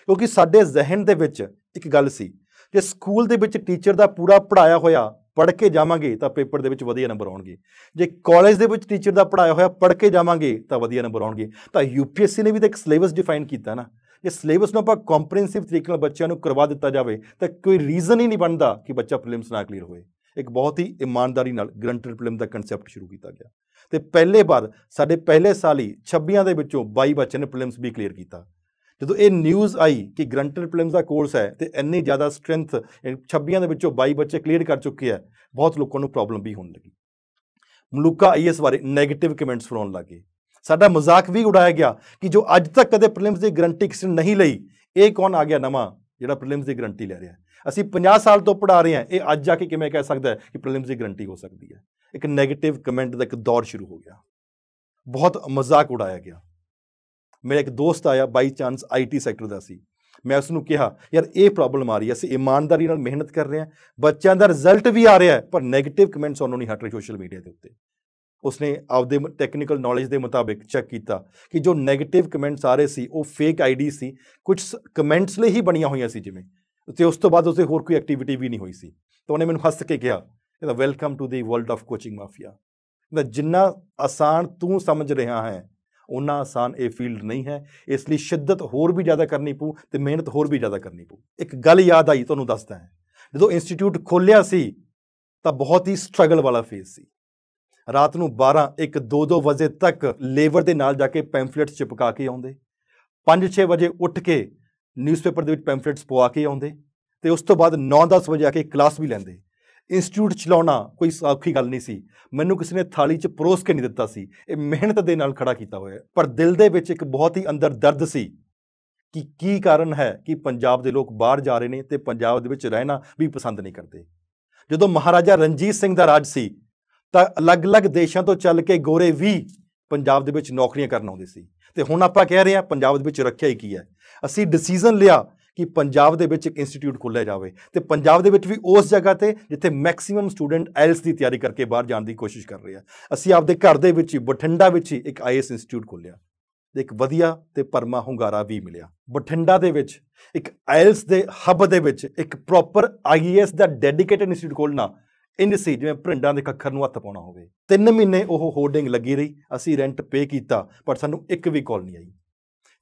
ਕਿਉਂਕਿ ਸਾਡੇ ਜ਼ਿਹਨ ਦੇ ਵਿੱਚ ਇੱਕ ਗੱਲ ਸੀ ਜੇ ਸਕੂਲ ਦੇ ਵਿੱਚ ਟੀਚਰ ਦਾ ਪੂਰਾ ਪੜਾਇਆ ਹੋਇਆ ਪੜ੍ਹ ਕੇ ਜਾਵਾਂਗੇ ਤਾਂ ਪੇਪਰ ਦੇ ਵਿੱਚ ਵਧੀਆ ਨੰਬਰ ਆਉਣਗੇ ਜੇ ਕਾਲਜ ਦੇ ਵਿੱਚ ਟੀਚਰ ਦਾ ਪੜਾਇਆ ਹੋਇਆ ਪੜ੍ਹ ਕੇ ਜਾਵਾਂਗੇ ਤਾਂ ਵਧੀਆ ਨੰਬਰ ਆਉਣਗੇ ਤਾਂ ਯੂਪੀਐਸਸੀ ਨੇ ਵੀ ਤਾਂ ਇੱਕ ਸਿਲੇਬਸ ਡਿਫਾਈਨ ਕੀਤਾ ਨਾ ਜੇ ਸਿਲੇਬਸ ਨੂੰ ਆਪਾਂ ਕੰਪਰੀਹੈਂਸਿਵ ਤਰੀਕੇ ਨਾਲ ਬੱਚਿਆਂ ਨੂੰ ਕਰਵਾ ਦਿੱਤਾ ਜਾਵੇ ਤਾਂ ਕੋਈ ਰੀਜ਼ਨ ਹੀ ਨਹੀਂ ਬਣਦਾ ਕਿ ਬੱਚਾ ਪ੍ਰੀਲਿਮਸ ਨਾ ਕਲੀਅਰ ਹੋਏ ਇੱਕ ਬਹੁਤ ਹੀ ਇਮਾਨਦਾਰੀ ਨਾਲ ਗਰੰਟਡ ਪ੍ਰੀਲਿਮ ਦਾ ਕਨਸੈਪਟ ਸ਼ੁਰੂ ਕੀਤਾ ਗਿਆ ਤੇ ਪਹਿਲੇ ਵਾਰ ਸਾਡੇ ਪਹਿਲੇ ਸਾਲ ਹੀ 26 ਦੇ ਵਿੱਚੋਂ 22 ਬੱਚੇ ਨੇ ਪ੍ਰੀਲਿਮਸ ਵੀ ਕਲੀਅਰ ਕੀਤਾ ਜਦੋਂ ਇਹ ਨਿਊਜ਼ ਆਈ ਕਿ ਗਰੰਟਰ ਪਲੇਮਸ ਦਾ ਕੋਰਸ ਹੈ ਤੇ ਇੰਨੀ ਜ਼ਿਆਦਾ ਸਟਰੈਂਥ 26 ਦੇ ਵਿੱਚੋਂ 22 ਬੱਚੇ ਕਲੀਅਰ ਕਰ ਚੁੱਕੇ ਆ ਬਹੁਤ ਲੋਕਾਂ ਨੂੰ ਪ੍ਰੋਬਲਮ ਵੀ ਹੋਣ ਲੱਗੀ ਮਲੂਕਾ ਆਈਐਸ ਬਾਰੇ 네ਗੇਟਿਵ ਕਮੈਂਟਸ ਫਰੋਂ ਲੱਗੇ ਸਾਡਾ ਮਜ਼ਾਕ ਵੀ ਉਡਾਇਆ ਗਿਆ ਕਿ ਜੋ ਅੱਜ ਤੱਕ ਕਦੇ ਪਲੇਮਸ ਦੀ ਗਰੰਟੀ ਕਿਸੇ ਨਹੀਂ ਲਈ ਇਹ ਕੌਣ ਆ ਗਿਆ ਨਵਾਂ ਜਿਹੜਾ ਪ੍ਰੀਲਿਮਸ ਦੀ ਗਰੰਟੀ ਲੈ ਰਿਹਾ ਅਸੀਂ 50 ਸਾਲ ਤੋਂ ਪੜਾ ਰਹੇ ਹਾਂ ਇਹ ਅੱਜ ਆ ਕੇ ਕਿਵੇਂ ਕਹਿ ਸਕਦਾ ਹੈ ਕਿ ਪ੍ਰੀਲਿਮਸ ਦੀ ਗਰੰਟੀ ਹੋ ਸਕਦੀ ਹੈ ਇੱਕ 네ਗੇਟਿਵ ਕਮੈਂਟ ਦਾ ਇੱਕ ਦੌਰ ਸ਼ੁਰੂ ਹੋ ਗਿਆ ਬਹੁਤ ਮਜ਼ਾਕ ਉਡਾਇਆ ਗਿਆ ਮੇਰਾ ਇੱਕ ਦੋਸਤ ਆਇਆ ਬਾਈ ਚਾਂਸ ਆਈਟੀ ਸੈਕਟਰ ਦਾ ਸੀ ਮੈਂ ਉਸ ਨੂੰ ਕਿਹਾ ਯਾਰ ਇਹ ਪ੍ਰੋਬਲਮ ਆ ਰਹੀ ਐ ਅਸੀਂ ਇਮਾਨਦਾਰੀ ਨਾਲ ਮਿਹਨਤ ਕਰ ਰਹੇ ਆ ਬੱਚਿਆਂ ਦਾ ਰਿਜ਼ਲਟ ਵੀ ਆ ਰਿਹਾ ਪਰ 네ਗੇਟਿਵ ਕਮੈਂਟਸ ਉਹਨੂੰ ਨਹੀਂ ਹਟ ਰਹੇ ਸੋਸ਼ਲ ਮੀਡੀਆ ਦੇ ਉੱਤੇ ਉਸਨੇ ਆਪਦੇ ਟੈਕਨੀਕਲ ਨੌਲੇਜ ਦੇ ਮੁਤਾਬਿਕ ਚੈੱਕ ਕੀਤਾ ਕਿ ਜੋ 네ਗੇਟਿਵ ਕਮੈਂਟਸ ਆ ਰਹੇ ਸੀ ਉਹ ਫੇਕ ਆਈਡੀ ਸੀ ਕੁਝ ਕਮੈਂਟਸ ਲਈ ਹੀ ਬਣੀਆਂ ਹੋਈਆਂ ਸੀ ਜਿਵੇਂ ਤੇ ਉਸ ਤੋਂ ਬਾਅਦ ਉਸੇ ਹੋਰ ਕੋਈ ਐਕਟੀਵਿਟੀ ਵੀ ਨਹੀਂ ਹੋਈ ਸੀ ਤਾਂ ਉਹਨੇ ਮੈਨੂੰ ਹੱਸ ਕੇ ਕਿਹਾ ਇਹਦਾ welcome to the world of coaching mafia ਜਿੰਨਾ ਆਸਾਨ ਤੂੰ ਸਮਝ ਰਿਹਾ ਹੈ ਉਹਨਾਂ ਆਸਾਨ ਇਹ ਫੀਲਡ ਨਹੀਂ ਹੈ ਇਸ ਲਈ ਸ਼ਿੱਦਤ ਹੋਰ ਵੀ ਜ਼ਿਆਦਾ ਕਰਨੀ ਪਊ ਤੇ ਮਿਹਨਤ ਹੋਰ ਵੀ ਜ਼ਿਆਦਾ ਕਰਨੀ ਪਊ ਇੱਕ ਗੱਲ ਯਾਦ ਆਈ ਤੁਹਾਨੂੰ ਦੱਸਦਾ ਹਾਂ ਜਦੋਂ ਇੰਸਟੀਚਿਊਟ ਖੋਲਿਆ ਸੀ ਤਾਂ ਬਹੁਤ ਹੀ ਸਟਰਗਲ ਵਾਲਾ ਫੇਸ ਸੀ ਰਾਤ ਨੂੰ 12 1 2 2 ਵਜੇ ਤੱਕ ਲੇਬਰ ਦੇ ਨਾਲ ਜਾ ਕੇ ਪੈਂਫਲੇਟਸ ਚਿਪਕਾ ਕੇ ਆਉਂਦੇ 5-6 ਵਜੇ ਉੱਠ ਕੇ ਨਿਊਜ਼ਪੇਪਰ ਦੇ ਵਿੱਚ ਪੈਂਫਲੇਟਸ ਪਵਾ ਕੇ ਆਉਂਦੇ ਤੇ ਉਸ ਤੋਂ ਬਾਅਦ 9-10 ਵਜੇ ਆ ਕੇ ਕਲਾਸ ਵੀ ਲੈਂਦੇ ਇੰਸਟੀਚਿਊਟ ਚਲਾਉਣਾ ਕੋਈ ਸੌਖੀ ਗੱਲ ਨਹੀਂ ਸੀ ਮੈਨੂੰ ਕਿਸੇ ਨੇ ਥਾਲੀ 'ਚ ਪਰੋਸ ਕੇ ਨਹੀਂ ਦਿੱਤਾ ਸੀ ਇਹ ਮਿਹਨਤ ਦੇ ਨਾਲ ਖੜਾ ਕੀਤਾ ਹੋਇਆ ਪਰ ਦਿਲ ਦੇ ਵਿੱਚ ਇੱਕ ਬਹੁਤ ਹੀ ਅੰਦਰ ਦਰਦ ਸੀ ਕਿ ਕੀ ਕਾਰਨ ਹੈ ਕਿ ਪੰਜਾਬ ਦੇ ਲੋਕ ਬਾਹਰ ਜਾ ਰਹੇ ਨੇ ਤੇ ਪੰਜਾਬ ਦੇ ਵਿੱਚ ਰਹਿਣਾ ਵੀ ਪਸੰਦ ਨਹੀਂ ਕਰਦੇ ਜਦੋਂ ਮਹਾਰਾਜਾ ਰਣਜੀਤ ਸਿੰਘ ਦਾ ਰਾਜ ਸੀ ਤਾਂ ਅਲੱਗ-ਅਲੱਗ ਦੇਸ਼ਾਂ ਤੋਂ ਚੱਲ ਕੇ ਗੋਰੇ ਵੀ ਪੰਜਾਬ ਦੇ ਵਿੱਚ ਨੌਕਰੀਆਂ ਕਰਨ ਆਉਂਦੇ ਸੀ ਤੇ ਹੁਣ ਆਪਾਂ ਕਹਿ ਰਹੇ ਹਾਂ ਪੰਜਾਬ ਦੇ ਵਿੱਚ ਰੱਖਿਆ ਹੀ ਕੀ ਹੈ ਅਸੀਂ ਡਿਸੀਜਨ ਲਿਆ ਕਿ ਪੰਜਾਬ ਦੇ ਵਿੱਚ ਇੱਕ ਇੰਸਟੀਚਿਊਟ ਖੋਲ੍ਹਿਆ ਜਾਵੇ ਤੇ ਪੰਜਾਬ ਦੇ ਵਿੱਚ ਵੀ ਉਸ ਜਗ੍ਹਾ ਤੇ ਜਿੱਥੇ ਮੈਕਸਿਮਮ ਸਟੂਡੈਂਟ ਐਲਸ ਦੀ ਤਿਆਰੀ ਕਰਕੇ ਬਾਹਰ ਜਾਣ ਦੀ ਕੋਸ਼ਿਸ਼ ਕਰ ਰਹੇ ਆ ਅਸੀਂ ਆਪਦੇ ਘਰ ਦੇ ਵਿੱਚ ਹੀ ਬਠਿੰਡਾ ਵਿੱਚ ਹੀ ਇੱਕ ਆਈਐਸ ਇੰਸਟੀਚਿਊਟ ਖੋਲ੍ਹਿਆ ਤੇ ਇੱਕ ਵਧੀਆ ਤੇ ਪਰਮਾ ਹੁੰਗਾਰਾ ਵੀ ਮਿਲਿਆ ਬਠਿੰਡਾ ਦੇ ਵਿੱਚ ਇੱਕ ਆਇਲਸ ਦੇ ਹੱਬ ਦੇ ਵਿੱਚ ਇੱਕ ਪ੍ਰੋਪਰ ਆਈਐਸ ਦਾ ਡੈਡੀਕੇਟਡ ਇੰਸਟੀਚਿਊਟ ਖੋਲਣਾ ਇੰਜ ਸੀ ਜਿਵੇਂ ਪ੍ਰਿੰਡਾਂ ਦੇ ਖੱਖਰ ਨੂੰ ਹੱਥ ਪਾਉਣਾ ਹੋਵੇ 3 ਮਹੀਨੇ ਉਹ ਹੋਰਡਿੰਗ ਲੱਗੀ ਰਹੀ ਅਸੀਂ ਰੈਂਟ ਪੇ ਕੀਤਾ ਪਰ ਸਾਨੂੰ ਇੱਕ ਵੀ ਕਾਲ ਨਹੀਂ ਆਈ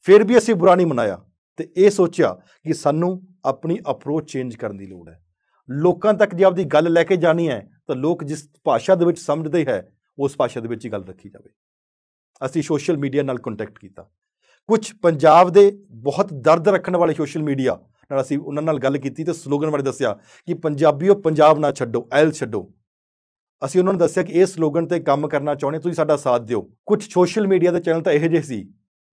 ਫਿਰ ਵੀ ਅਸੀਂ ਬੁਰਾ ਨਹੀਂ ਮਨਾਇਆ ਤੇ ਇਹ ਸੋਚਿਆ ਕਿ ਸਾਨੂੰ ਆਪਣੀ ਅਪਰੋਚ ਚੇਂਜ ਕਰਨ ਦੀ ਲੋੜ ਹੈ ਲੋਕਾਂ ਤੱਕ ਜੇ ਆਪਦੀ ਗੱਲ ਲੈ ਕੇ ਜਾਣੀ ਹੈ ਤਾਂ ਲੋਕ ਜਿਸ ਭਾਸ਼ਾ ਦੇ ਵਿੱਚ ਸਮਝਦੇ ਹੈ ਉਸ ਭਾਸ਼ਾ ਦੇ ਵਿੱਚ ਹੀ ਗੱਲ ਰੱਖੀ ਜਾਵੇ ਅਸੀਂ ਸੋਸ਼ਲ ਮੀਡੀਆ ਨਾਲ ਕੰਟੈਕਟ ਕੀਤਾ ਕੁਝ ਪੰਜਾਬ ਦੇ ਬਹੁਤ ਦਰਦ ਰੱਖਣ ਵਾਲੇ ਸੋਸ਼ਲ ਮੀਡੀਆ ਨਾਲ ਅਸੀਂ ਉਹਨਾਂ ਨਾਲ ਗੱਲ ਕੀਤੀ ਤੇ ਸਲੋਗਨ ਬਾਰੇ ਦੱਸਿਆ ਕਿ ਪੰਜਾਬੀਓ ਪੰਜਾਬ ਨਾ ਛੱਡੋ ਐਲ ਛੱਡੋ ਅਸੀਂ ਉਹਨਾਂ ਨੂੰ ਦੱਸਿਆ ਕਿ ਇਹ ਸਲੋਗਨ ਤੇ ਕੰਮ ਕਰਨਾ ਚਾਹੁੰਦੇ ਤੁਸੀਂ ਸਾਡਾ ਸਾਥ ਦਿਓ ਕੁਝ ਸੋਸ਼ਲ ਮੀਡੀਆ ਦੇ ਚੈਨਲ ਤਾਂ ਇਹੋ ਜਿਹੇ ਸੀ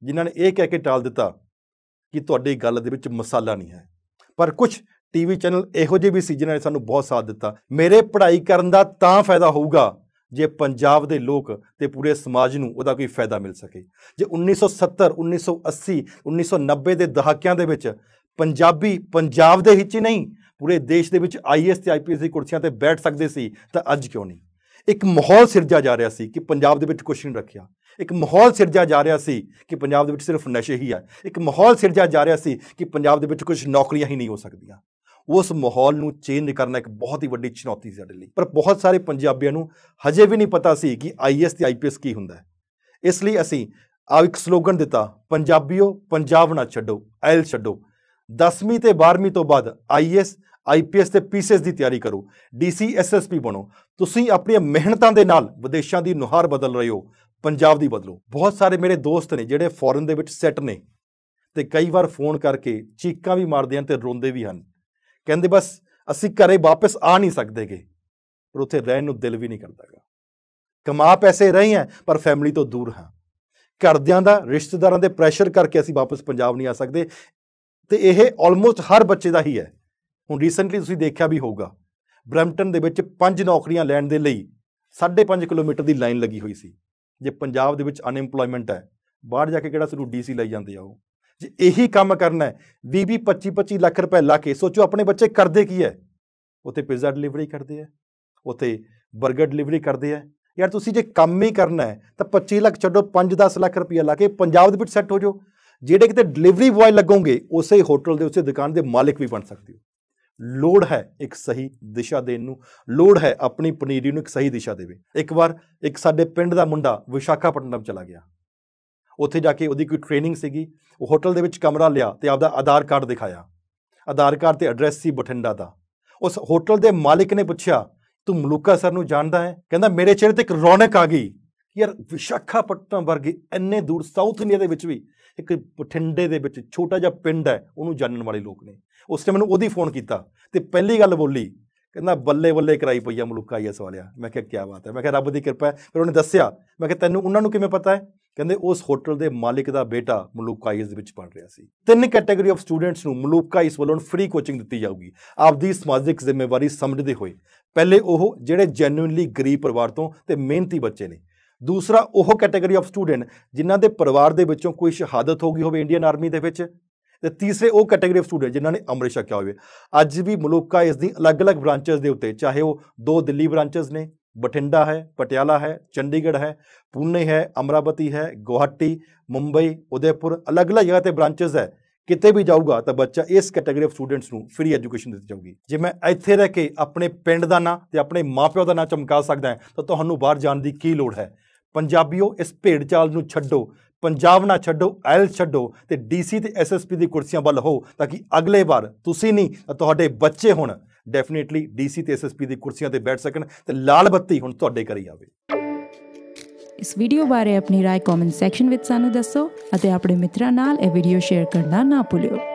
ਜਿਨ੍ਹਾਂ ਨੇ ਇਹ ਕਹਿ ਕੇ ਟਾਲ ਦਿੱਤਾ ਕਿ ਤੁਹਾਡੀ ਗੱਲ ਦੇ ਵਿੱਚ ਮਸਾਲਾ ਨਹੀਂ ਹੈ ਪਰ ਕੁਝ ਟੀਵੀ ਚੈਨਲ ਇਹੋ ਜਿਹੇ ਵੀ ਸੀ ਨੇ ਸਾਨੂੰ ਬਹੁਤ ਸਾਥ ਦਿੱਤਾ ਮੇਰੇ ਪੜ੍ਹਾਈ ਕਰਨ ਦਾ ਤਾਂ ਫਾਇਦਾ ਹੋਊਗਾ ਜੇ ਪੰਜਾਬ ਦੇ ਲੋਕ ਤੇ ਪੂਰੇ ਸਮਾਜ ਨੂੰ ਉਹਦਾ ਕੋਈ ਫਾਇਦਾ ਮਿਲ ਸਕੇ ਜੇ 1970 1980 1990 ਦੇ ਦਹਾਕਿਆਂ ਦੇ ਵਿੱਚ ਪੰਜਾਬੀ ਪੰਜਾਬ ਦੇ ਵਿੱਚ ਨਹੀਂ ਪੂਰੇ ਦੇਸ਼ ਦੇ ਵਿੱਚ ਆਈਐਸ ਤੇ ਆਈਪੀਐਸ ਦੀ ਕੁਰਸੀਆਂ ਤੇ ਬੈਠ ਸਕਦੇ ਸੀ ਤਾਂ ਅੱਜ ਕਿਉਂ ਨਹੀਂ ਇੱਕ ਮਾਹੌਲ ਸਿਰਜਿਆ ਜਾ ਰਿਹਾ ਸੀ ਕਿ ਪੰਜਾਬ ਦੇ ਵਿੱਚ ਕੁਝ ਨਹੀਂ ਰੱਖਿਆ ਇੱਕ ਮਾਹੌਲ ਸਿਰਜਿਆ ਜਾ ਰਿਹਾ ਸੀ ਕਿ ਪੰਜਾਬ ਦੇ ਵਿੱਚ ਸਿਰਫ ਨਸ਼ੇ ਹੀ ਆ ਇੱਕ ਮਾਹੌਲ ਸਿਰਜਿਆ ਜਾ ਰਿਹਾ ਸੀ ਕਿ ਪੰਜਾਬ ਦੇ ਵਿੱਚ ਕੁਝ ਨੌਕਰੀਆਂ ਹੀ ਨਹੀਂ ਹੋ ਸਕਦੀਆਂ ਉਸ ਮਾਹੌਲ ਨੂੰ ਚੇਂਜ ਕਰਨਾ ਇੱਕ ਬਹੁਤ ਹੀ ਵੱਡੀ ਚੁਣੌਤੀ ਸੀ ਸਾਡੇ ਲਈ ਪਰ ਬਹੁਤ ਸਾਰੇ ਪੰਜਾਬੀਆਂ ਨੂੰ ਹਜੇ ਵੀ ਨਹੀਂ ਪਤਾ ਸੀ ਕਿ ਆਈਐਸ ਤੇ ਆਈਪੀਐਸ ਕੀ ਹੁੰਦਾ ਹੈ ਇਸ ਲਈ ਅਸੀਂ ਆ ਇੱਕ ਸਲੋਗਨ ਦਿੱਤਾ ਪੰਜਾਬੀਓ ਪੰਜਾਬ ਨਾ ਛੱਡੋ ਐਲ ਛੱਡੋ 10ਵੀਂ ਤੇ 12ਵੀਂ ਤੋਂ ਬਾਅਦ ਆਈਐਸ ਆਈਪੀਐਸ ਤੇ ਪੀਸੀਐਸ ਦੀ ਤਿਆਰੀ ਕਰੋ ਡੀਸੀ ਐਸਐਸਪੀ ਬਣੋ ਤੁਸੀਂ ਆਪਣੀਆਂ ਮਿਹਨਤਾਂ ਦੇ ਨਾਲ ਵਿਦੇਸ਼ਾਂ ਦੀ ਨੁਹਾਰ ਬਦਲ ਰਹੇ ਹੋ ਪੰਜਾਬ ਦੀ ਬਦਲੋ ਬਹੁਤ ਸਾਰੇ ਮੇਰੇ ਦੋਸਤ ਨੇ ਜਿਹੜੇ ਫੋਰਨ ਦੇ ਵਿੱਚ ਸੈੱਟ ਨੇ ਤੇ ਕਈ ਵਾਰ ਫੋਨ ਕਰਕੇ ਚੀਕਾਂ ਵੀ ਮਾਰਦੇ ਹਨ ਤੇ ਰੋਂਦੇ ਵੀ ਹਨ ਕਹਿੰਦੇ ਬਸ ਅਸੀਂ ਘਰੇ ਵਾਪਸ ਆ ਨਹੀਂ ਸਕਦੇਗੇ ਪਰ ਉੱਥੇ ਰਹਿਣ ਨੂੰ ਦਿਲ ਵੀ ਨਹੀਂ ਕਰਦਾਗਾ ਕਮਾ ਪੈਸੇ ਰਹੇ ਹਾਂ ਪਰ ਫੈਮਿਲੀ ਤੋਂ ਦੂਰ ਹਾਂ ਘਰਦਿਆਂ ਦਾ ਰਿਸ਼ਤੇਦਾਰਾਂ ਦੇ ਪ੍ਰੈਸ਼ਰ ਕਰਕੇ ਅਸੀਂ ਵਾਪਸ ਪੰਜਾਬ ਨਹੀਂ ਆ ਸਕਦੇ ਤੇ ਇਹ ਆਲਮੋਸਟ ਹਰ ਬੱਚੇ ਦਾ ਹੀ ਹੈ ਹੁਣ ਰੀਸੈਂਟਲੀ ਤੁਸੀਂ ਦੇਖਿਆ ਵੀ ਹੋਊਗਾ ਬ੍ਰੈਂਪਟਨ ਦੇ ਵਿੱਚ ਪੰਜ ਨੌਕਰੀਆਂ ਲੈਣ ਦੇ ਲਈ 5.5 ਕਿਲੋਮੀਟਰ ਦੀ ਲਾਈਨ ਲੱਗੀ ਹੋਈ ਸੀ ਜੇ ਪੰਜਾਬ ਦੇ ਵਿੱਚ ਅਨਐਮਪਲੋਇਮੈਂਟ ਹੈ ਬਾਹਰ ਜਾ ਕੇ ਕਿਹੜਾ ਸਾਨੂੰ ਡੀਸੀ ਲਈ ਜਾਂਦੇ ਆ ਉਹ ਜੇ ਇਹੀ ਕੰਮ ਕਰਨਾ ਹੈ 20 25 25 ਲੱਖ ਰੁਪਏ ਲਾ ਕੇ ਸੋਚੋ ਆਪਣੇ ਬੱਚੇ ਕਰਦੇ ਕੀ ਹੈ ਉਥੇ ਪੀਜ਼ਾ ਡਿਲੀਵਰੀ ਕਰਦੇ ਆ ਉਥੇ 버ਗਰ ਡਿਲੀਵਰੀ ਕਰਦੇ ਆ ਯਾਰ ਤੁਸੀਂ ਜੇ ਕੰਮ ਹੀ ਕਰਨਾ ਹੈ ਤਾਂ 25 ਲੱਖ ਛੱਡੋ 5-10 ਲੱਖ ਰੁਪਏ ਲਾ ਕੇ ਪੰਜਾਬ ਦੇ ਵਿੱਚ ਸੈੱਟ ਹੋ ਜਾਓ ਜਿਹੜੇ ਕਿਤੇ ਡਿਲੀਵਰੀ ਬॉय ਲੱਗੋਗੇ ਉਸੇ ਹੋਟਲ ਦੇ ਉਸੇ ਦੁਕਾਨ ਦੇ ਮਾਲਕ ਵੀ ਬਣ ਸਕਦੇ ਹੋ ਲੋੜ ਹੈ ਇੱਕ ਸਹੀ ਦਿਸ਼ਾ ਦੇਣ ਨੂੰ ਲੋੜ ਹੈ ਆਪਣੀ ਪਨੀਰੀ ਨੂੰ ਇੱਕ ਸਹੀ ਦਿਸ਼ਾ ਦੇਵੇ ਇੱਕ ਵਾਰ ਇੱਕ ਸਾਡੇ ਪਿੰਡ ਦਾ ਮੁੰਡਾ ਵਿਸ਼ਾਖਾਪਟਨਮ ਚਲਾ ਗਿਆ ਉੱਥੇ ਜਾ ਕੇ ਉਹਦੀ ਕੋਈ ਟ੍ਰੇਨਿੰਗ ਸੀਗੀ ਉਹ ਹੋਟਲ ਦੇ ਵਿੱਚ ਕਮਰਾ ਲਿਆ ਤੇ ਆਪਦਾ ਆਧਾਰ ਕਾਰਡ ਦਿਖਾਇਆ ਆਧਾਰ ਕਾਰਡ ਤੇ ਐਡਰੈਸ ਸੀ ਬਠਿੰਡਾ ਦਾ ਉਸ ਹੋਟਲ ਦੇ ਮਾਲਕ ਨੇ ਪੁੱਛਿਆ ਤੂੰ ਮਲੂਕਾ ਸਰ ਨੂੰ ਜਾਣਦਾ ਹੈ ਕਹਿੰਦਾ ਮੇਰੇ ਚਿਹਰੇ ਤੇ ਇੱਕ ਰੌਣਕ ਆ ਗਈ ਯਾਰ ਵਿਸ਼ਾਖਾਪਟਨਮ ਵਰਗੇ ਇੰਨੇ ਦੂਰ ਸਾਊਥ ਇੰਡੀਆ ਦੇ ਵਿੱਚ ਵੀ ਇੱਕ ਬਠਿੰਡੇ ਦੇ ਵਿੱਚ ਛੋਟਾ ਜਿਹਾ ਪਿੰਡ ਹੈ ਉਹਨੂੰ ਜਾਣਨ ਵਾਲੇ ਲੋਕ ਨੇ ਉਸ ਨੇ ਮੈਨੂੰ ਉਹਦੀ ਫੋਨ ਕੀਤਾ ਤੇ ਪਹਿਲੀ ਗੱਲ ਬੋਲੀ ਕਹਿੰਦਾ ਬੱਲੇ ਬੱਲੇ ਕਰਾਈ ਪਈ ਆ ਮਲੂਕਾ ਆਈਐਸ ਵਾਲਿਆ ਮੈਂ ਕਿਹਾ ਕੀ ਬਾਤ ਹੈ ਮੈਂ ਕਿਹਾ ਰੱਬ ਦੀ ਕਿਰਪਾ ਹੈ ਫਿਰ ਉਹਨੇ ਦੱਸਿਆ ਮੈਂ ਕਿਹਾ ਤੈਨੂੰ ਉਹਨਾਂ ਨੂੰ ਕਿਵੇਂ ਪਤਾ ਹੈ ਕਹਿੰਦੇ ਉਸ ਹੋਟਲ ਦੇ ਮਾਲਕ ਦਾ ਬੇਟਾ ਮਲੂਕਾ ਇਸ ਦੇ ਵਿੱਚ ਪੜ ਰਿਹਾ ਸੀ ਤਿੰਨ ਕੈਟਾਗਰੀ ਆਫ ਸਟੂਡੈਂਟਸ ਨੂੰ ਮਲੂਕਾ ਇਸ ਵੱਲੋਂ ਫ੍ਰੀ ਕੋਚਿੰਗ ਦਿੱਤੀ ਜਾਊਗੀ ਆਪਦੀ ਸਮਾਜਿਕ ਜ਼ਿੰਮੇਵਾਰੀ ਸਮਝਦੇ ਹੋਏ ਪਹਿਲੇ ਉਹ ਜਿਹੜੇ ਜੈਨੂਇਨਲੀ ਗਰੀਬ ਪਰਿਵਾਰ ਤੋਂ ਤੇ ਮਿਹਨਤੀ ਬੱਚੇ ਨੇ ਦੂਸਰਾ ਉਹ ਕੈਟਾਗਰੀ ਆਫ ਸਟੂਡੈਂਟ ਜਿਨ੍ਹਾਂ ਦੇ ਪਰਿਵਾਰ ਦੇ ਵਿੱਚੋਂ ਕੋਈ ਸ਼ਹਾਦਤ ਹੋ ਗਈ ਹੋਵੇ ਇੰਡੀਅਨ ਆਰਮੀ ਦੇ ਵਿੱਚ ਤੇ ਤੀਸਰੇ ਉਹ ਕੈਟਾਗਰੀ ਆਫ ਸਟੂਡੈਂਟ ਜਿਨ੍ਹਾਂ ਨੇ ਅੰਮ੍ਰਿਤ ਛਕਿਆ ਹੋਵੇ ਅੱਜ ਵੀ ਮਲੂਕਾ ਇਸ ਦੀ ਅਲੱਗ-ਅਲੱਗ ਬ੍ਰਾਂਚਸ ਦੇ ਉੱਤੇ ਚਾਹੇ ਉਹ ਦੋ ਦਿੱਲੀ ਬ੍ਰਾਂਚਸ ਨੇ ਬਠਿੰਡਾ ਹੈ ਪਟਿਆਲਾ ਹੈ ਚੰਡੀਗੜ੍ਹ ਹੈ ਪੂਨੇ ਹੈ ਅਮਰਾਵਤੀ ਹੈ ਗੁਹਾਟੀ ਮੁੰਬਈ ਉਦੈਪੁਰ ਅਲੱਗ-ਅਲੱਗ ਜਗ੍ਹਾ ਤੇ ਬ੍ਰਾਂਚਸ ਹੈ ਕਿਤੇ ਵੀ ਜਾਊਗਾ ਤਾਂ ਬੱਚਾ ਇਸ ਕੈਟਾਗਰੀ ਆਫ ਸਟੂਡੈਂਟਸ ਨੂੰ ਫ੍ਰੀ ਐਜੂਕੇਸ਼ਨ ਦਿੱਤੀ ਜਾਊਗੀ ਜੇ ਮੈਂ ਇੱਥੇ ਰਹਿ ਕੇ ਆਪਣੇ ਪਿੰਡ ਦਾ ਨਾਂ ਤੇ ਆਪਣੇ ਮਾਪਿਓ ਦਾ ਨਾਂ ਚਮਕਾ ਸਕਦਾ ਤਾਂ ਤੁਹਾਨੂੰ ਬਾਹਰ ਜਾਣ ਦੀ ਕੀ ਲੋੜ ਹੈ ਪੰਜਾਬੀਓ ਇਸ ਭੇਡ ਚਾਲ ਨੂੰ ਛੱਡੋ ਪੰਜਾਬ ਨਾ ਛੱਡੋ ਐਲ ਛੱਡੋ ਤੇ ਡੀਸੀ ਤੇ ਐਸਐਸਪੀ ਦੀ ਕੁਰਸੀਆਂ ਵੱਲ ਹੋ ਤਾਂ ਕਿ ਅਗਲੇ ਵਾਰ ਤੁਸੀਂ ਨਹੀਂ ਤੁਹਾਡੇ ਬੱਚੇ ਹੁਣ ਡੈਫੀਨਿਟਲੀ ਡੀਸੀ ਤੇ ਐਸਐਸਪੀ ਦੀ ਕੁਰਸੀਆਂ ਤੇ ਬੈਠ ਸਕਣ ਤੇ ਲਾਲ ਬੱਤੀ ਹੁਣ ਤੁਹਾਡੇ ਕਰੀ ਆਵੇ ਇਸ ਵੀਡੀਓ ਬਾਰੇ ਆਪਣੀ رائے ਕਮੈਂਟ ਸੈਕਸ਼ਨ ਵਿੱਚ ਸਾਨੂੰ ਦੱਸੋ ਅਤੇ ਆਪਣੇ ਮਿੱਤਰਾਂ ਨਾਲ ਇਹ ਵੀਡੀਓ ਸ਼ੇਅਰ ਕਰਨਾ ਨਾ ਭੁੱਲਿਓ